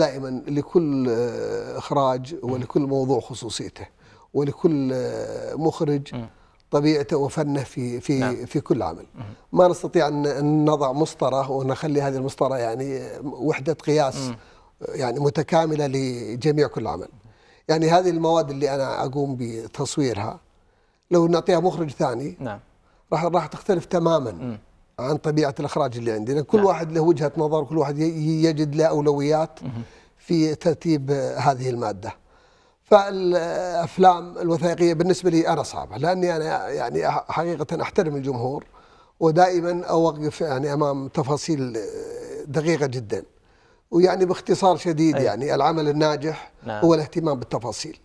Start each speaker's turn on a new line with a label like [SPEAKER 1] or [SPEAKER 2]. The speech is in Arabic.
[SPEAKER 1] دائما لكل آه، اخراج ولكل موضوع خصوصيته ولكل آه، مخرج طبيعته وفنه في في نعم. في كل عمل ما نستطيع ان نضع مسطره ونخلي هذه المسطره يعني آه، وحده قياس يعني متكامله لجميع كل عمل يعني هذه المواد اللي انا اقوم بتصويرها لو نعطيها مخرج ثاني نعم راح راح تختلف تماما عن طبيعه الاخراج اللي عندنا كل نعم. واحد له وجهه نظر كل واحد يجد له اولويات في ترتيب هذه الماده فالافلام الوثائقيه بالنسبه لي انا صعبه لاني انا يعني حقيقه احترم الجمهور ودائما اوقف يعني امام تفاصيل دقيقه جدا ويعني باختصار شديد أي. يعني العمل الناجح نعم. هو الاهتمام بالتفاصيل